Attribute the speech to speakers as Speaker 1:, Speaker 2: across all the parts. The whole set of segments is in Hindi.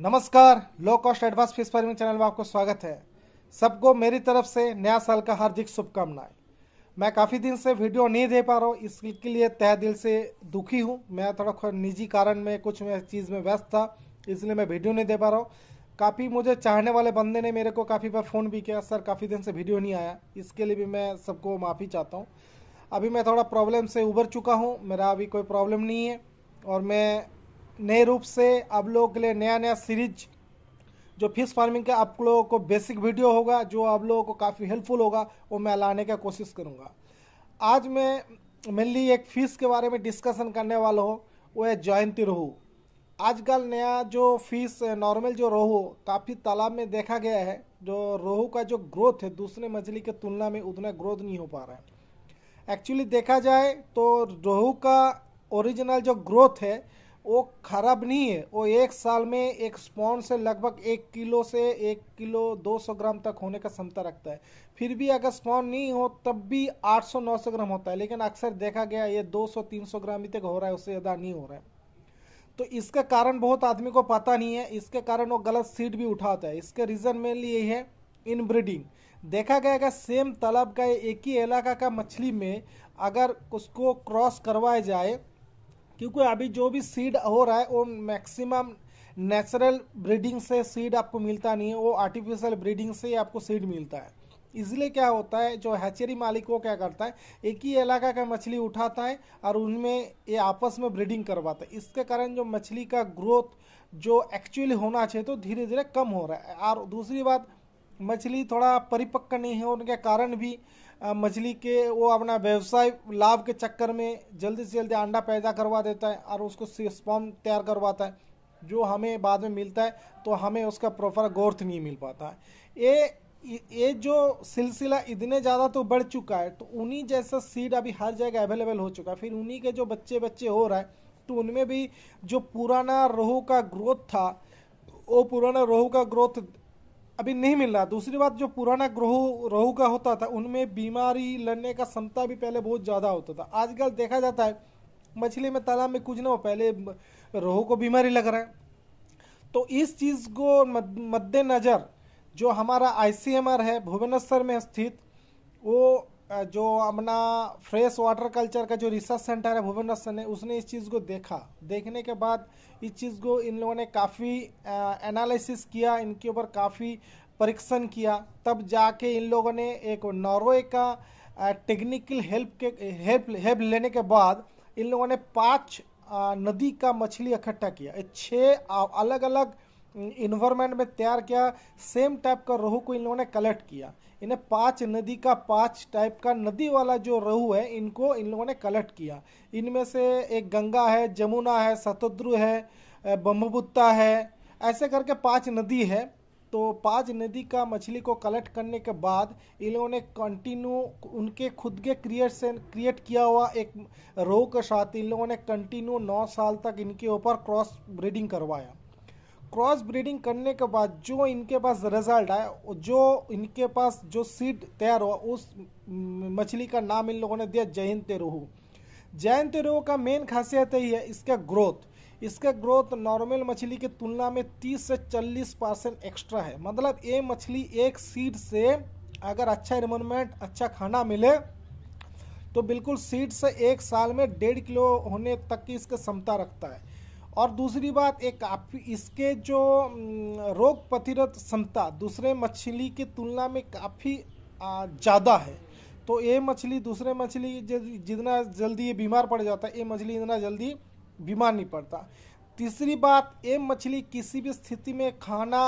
Speaker 1: नमस्कार low cost advance fish farming channel में आपको स्वागत है सबको मेरी तरफ से नया साल का हार्दिक शुभकामनाएं मैं काफ़ी दिन से वीडियो नहीं दे पा रहा हूँ इसके लिए तह दिल से दुखी हूँ मैं थोड़ा निजी कारण में कुछ मैं चीज़ में व्यस्त था इसलिए मैं वीडियो नहीं दे पा रहा हूँ काफ़ी मुझे चाहने वाले बंदे ने मेरे को काफ़ी बार फ़ोन भी किया सर काफ़ी दिन से वीडियो नहीं आया इसके लिए भी मैं सबको माफ़ी चाहता हूँ अभी मैं थोड़ा प्रॉब्लम से उबर चुका हूँ मेरा अभी कोई प्रॉब्लम नहीं है और मैं नए रूप से आप लोगों के लिए नया नया सीरीज जो फिश फार्मिंग का आप लोगों को बेसिक वीडियो होगा जो आप लोगों को काफ़ी हेल्पफुल होगा वो मैं लाने का कोशिश करूँगा आज मैं मेनली एक फ़िश के बारे में डिस्कशन करने वाला हूँ वो है जयंती रोहू आजकल नया जो फिश नॉर्मल जो रोहू काफ़ी तालाब में देखा गया है जो रोहू का जो ग्रोथ है दूसरे मछली के तुलना में उतना ग्रोथ नहीं हो पा रहा है एक्चुअली देखा जाए तो रोहू का ओरिजिनल जो ग्रोथ है वो खराब नहीं है वो एक साल में एक स्पॉन से लगभग एक किलो से एक किलो 200 ग्राम तक होने का क्षमता रखता है फिर भी अगर स्पॉन नहीं हो तब भी 800-900 ग्राम होता है लेकिन अक्सर देखा गया ये 200-300 ग्राम ही तक हो रहा है उससे ज़्यादा नहीं हो रहा है तो इसका कारण बहुत आदमी को पता नहीं है इसके कारण वो गलत सीड भी उठाता है इसके रीज़न मेनली यही है इनब्रीडिंग देखा गया कि सेम तालाब का एक ही इलाका का मछली में अगर उसको क्रॉस करवाया जाए क्योंकि अभी जो भी सीड हो रहा है वो मैक्सिमम नेचुरल ब्रीडिंग से सीड आपको मिलता नहीं है वो आर्टिफिशियल ब्रीडिंग से ही आपको सीड मिलता है इसलिए क्या होता है जो हैचरी मालिक वो क्या करता है एक ही इलाका का मछली उठाता है और उनमें ये आपस में ब्रीडिंग करवाता है इसके कारण जो मछली का ग्रोथ जो एक्चुअली होना चाहिए तो धीरे धीरे कम हो रहा है और दूसरी बात मछली थोड़ा परिपक्व नहीं है उनके कारण भी मछली के वो अपना व्यवसाय लाभ के चक्कर में जल्दी से जल्दी अंडा पैदा करवा देता है और उसको स्पॉम तैयार करवाता है जो हमें बाद में मिलता है तो हमें उसका प्रॉपर गोर्थ नहीं मिल पाता है ये ये जो सिलसिला इतने ज़्यादा तो बढ़ चुका है तो उन्हीं जैसा सीड अभी हर जगह अवेलेबल हो चुका है फिर उन्हीं के जो बच्चे बच्चे हो रहा है तो उनमें भी जो पुराना रोहू का ग्रोथ था वो पुराना रोहू का ग्रोथ अभी नहीं मिल रहा दूसरी बात जो पुराना ग्रह रोहू का होता था उनमें बीमारी लड़ने का क्षमता भी पहले बहुत ज़्यादा होता था आजकल देखा जाता है मछली में तालाब में कुछ ना हो पहले रोहू को बीमारी लग रहा है तो इस चीज़ को मद्देनज़र जो हमारा आई है भुवनेश्वर में स्थित वो जो अपना फ्रेश वाटर कल्चर का जो रिसर्च सेंटर है भुवन ने उसने इस चीज़ को देखा देखने के बाद इस चीज़ को इन लोगों ने काफ़ी एनालिसिस किया इनके ऊपर काफ़ी परीक्षण किया तब जाके इन लोगों ने एक नॉर्वे का टेक्निकल हेल्प के हेल्प हेल्प लेने के बाद इन लोगों ने पाँच नदी का मछली इकट्ठा किया छः अलग अलग इन्वायरमेंट में तैयार किया सेम टाइप का रोहू को इन लोगों ने कलेक्ट किया इन्हें पाँच नदी का पाँच टाइप का नदी वाला जो रहू है इनको इन लोगों ने कलेक्ट किया इनमें से एक गंगा है जमुना है शतद्रु है ब्रह्मपुत्ता है ऐसे करके पाँच नदी है तो पाँच नदी का मछली को कलेक्ट करने के बाद इन लोगों ने कंटिन्यू उनके खुद के क्रिएट से क्रिएट किया हुआ एक रोह के साथ इन लोगों ने कंटिन्यू नौ साल तक इनके ऊपर क्रॉस ब्रीडिंग करवाया क्रॉस ब्रीडिंग करने के बाद जो इनके पास रिजल्ट आया जो इनके पास जो सीड तैयार हुआ उस मछली का नाम इन लोगों ने दिया जयंत रोहू जयंत रोहू का मेन खासियत यही है इसका ग्रोथ इसका ग्रोथ नॉर्मल मछली की तुलना में 30 से 40 परसेंट एक्स्ट्रा है मतलब ये मछली एक सीड से अगर अच्छा इन्वायरमेंट अच्छा खाना मिले तो बिल्कुल सीड से एक साल में डेढ़ किलो होने तक की इसका क्षमता रखता है और दूसरी बात एक काफ़ी इसके जो रोग प्रतिरोध क्षमता दूसरे मछली की तुलना में काफ़ी ज़्यादा है तो ये मछली दूसरे मछली जितना जल्दी ये बीमार पड़ जाता है ये मछली इतना जल्दी बीमार नहीं पड़ता तीसरी बात ये मछली किसी भी स्थिति में खाना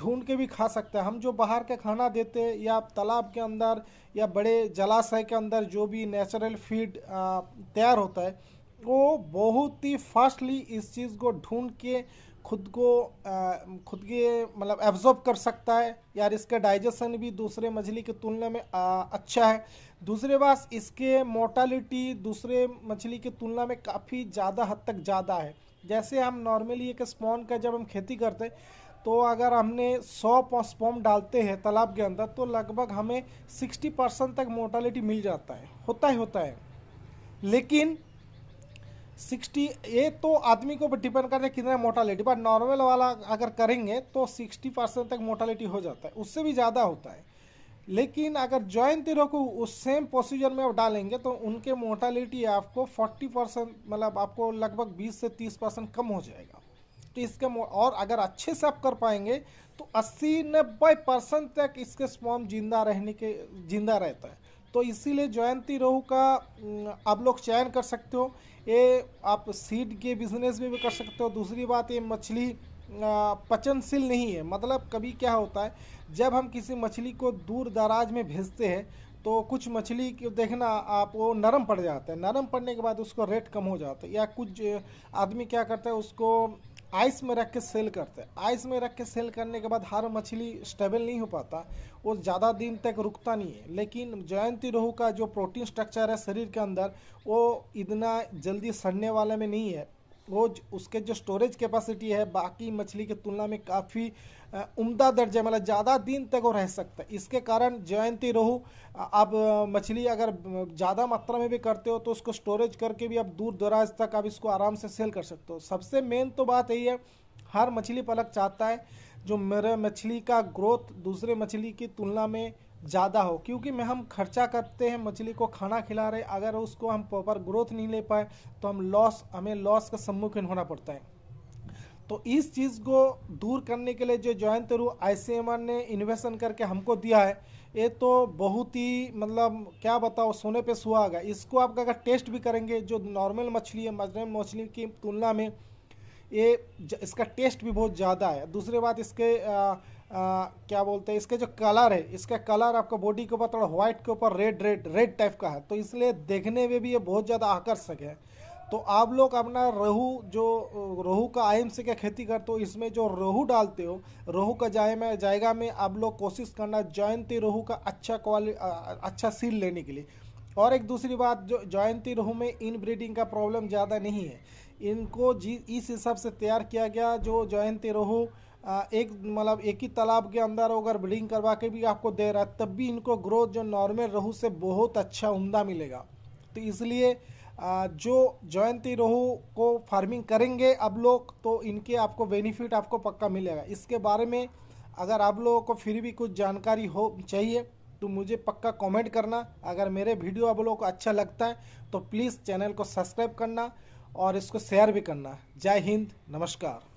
Speaker 1: ढूंढ के भी खा सकते हैं हम जो बाहर के खाना देते हैं या तालाब के अंदर या बड़े जलाशय के अंदर जो भी नेचुरल फीड तैयार होता है को बहुत ही फास्टली इस चीज़ को ढूंढ के खुद को आ, खुद के मतलब एब्जॉर्ब कर सकता है यार इसका डाइजेशन भी दूसरे मछली की तुलना में आ, अच्छा है दूसरे बात इसके मोटालिटी दूसरे मछली की तुलना में काफ़ी ज़्यादा हद तक ज़्यादा है जैसे हम नॉर्मली एक स्पॉन का जब हम खेती करते तो अगर हमने 100 स्पॉम डालते हैं तालाब के अंदर तो लगभग हमें 60 परसेंट तक मोटालिटी मिल जाता है होता ही होता है लेकिन सिक्सटी ये तो आदमी के ऊपर डिपेंड करता है कितना मोटालिटी बट नॉर्मल वाला अगर करेंगे तो सिक्सटी परसेंट तक मोटालिटी हो जाता है उससे भी ज़्यादा होता है लेकिन अगर जॉइंट तीरों को उस सेम प्रोसीजर में आप डालेंगे तो उनके मोटालिटी आपको फोर्टी परसेंट मतलब आपको लगभग बीस से तीस परसेंट कम हो जाएगा तो इसके और अगर अच्छे से आप कर पाएंगे तो अस्सी नब्बे परसेंट तक इसके स्पॉम जिंदा रहने के जिंदा रहता है तो इसीलिए जयंती रोहू का आप लोग चयन कर सकते हो ये आप सीड के बिजनेस में भी कर सकते हो दूसरी बात ये मछली पचनशील नहीं है मतलब कभी क्या होता है जब हम किसी मछली को दूर दराज में भेजते हैं तो कुछ मछली को देखना आप वो नरम पड़ जाता है नरम पड़ने के बाद उसको रेट कम हो जाता है या कुछ आदमी क्या करता है उसको आइस में रख के सेल करते हैं आइस में रख के सेल करने के बाद हर मछली स्टेबल नहीं हो पाता वो ज़्यादा दिन तक रुकता नहीं है लेकिन जयंती रोहू का जो प्रोटीन स्ट्रक्चर है शरीर के अंदर वो इतना जल्दी सड़ने वाले में नहीं है वो उसके जो स्टोरेज कैपेसिटी है बाकी मछली की तुलना में काफ़ी उम्दा दर्जे मतलब ज़्यादा दिन तक वो रह सकता है इसके कारण जयंती रोहू आप मछली अगर ज़्यादा मात्रा में भी करते हो तो उसको स्टोरेज करके भी आप दूर दराज तक आप इसको आराम से सेल कर सकते हो सबसे मेन तो बात यही है हर मछली पलक चाहता है जो मेरे मछली का ग्रोथ दूसरे मछली की तुलना में ज़्यादा हो क्योंकि मैं हम खर्चा करते हैं मछली को खाना खिला रहे अगर उसको हम प्रॉपर ग्रोथ नहीं ले पाए तो हम लॉस हमें लॉस का सम्मुखीन होना पड़ता है तो इस चीज़ को दूर करने के लिए जो ज्वाइन रू आई ने इन्वेस्टन करके हमको दिया है ये तो बहुत ही मतलब क्या बताओ सोने पे सुहागा इसको आप अगर टेस्ट भी करेंगे जो नॉर्मल मछली है नॉर्मल मछली की तुलना में ये इसका टेस्ट भी बहुत ज़्यादा है दूसरी बात इसके आ, आ, क्या बोलते हैं इसके जो कलर है इसका कलर आपका बॉडी के ऊपर थोड़ा व्हाइट के ऊपर रेड रेड रेड टाइप का है तो इसलिए देखने में भी ये बहुत ज़्यादा आकर्षक है तो आप लोग अपना रोहू जो रोहू का आयम से क्या खेती करते हो इसमें जो रोहू डालते हो रोहू का जाए में जायगा में आप लोग कोशिश करना जयंती रोहू का अच्छा क्वालिटी अच्छा सील लेने के लिए और एक दूसरी बात जो जयंती रोहू में इन ब्रीडिंग का प्रॉब्लम ज़्यादा नहीं है इनको जी इस हिसाब से तैयार किया गया जो जयंती रोहू एक मतलब एक ही तालाब के अंदर अगर ब्रीडिंग करवा के भी आपको दे रहा है तब भी इनको ग्रोथ जो नॉर्मल रोहू से बहुत अच्छा उमदा मिलेगा तो इसलिए जो जयंती रोहू को फार्मिंग करेंगे अब लोग तो इनके आपको बेनिफिट आपको पक्का मिलेगा इसके बारे में अगर आप लोगों को फिर भी कुछ जानकारी हो चाहिए तो मुझे पक्का कमेंट करना अगर मेरे वीडियो आप लोगों को अच्छा लगता है तो प्लीज़ चैनल को सब्सक्राइब करना और इसको शेयर भी करना जय हिंद नमस्कार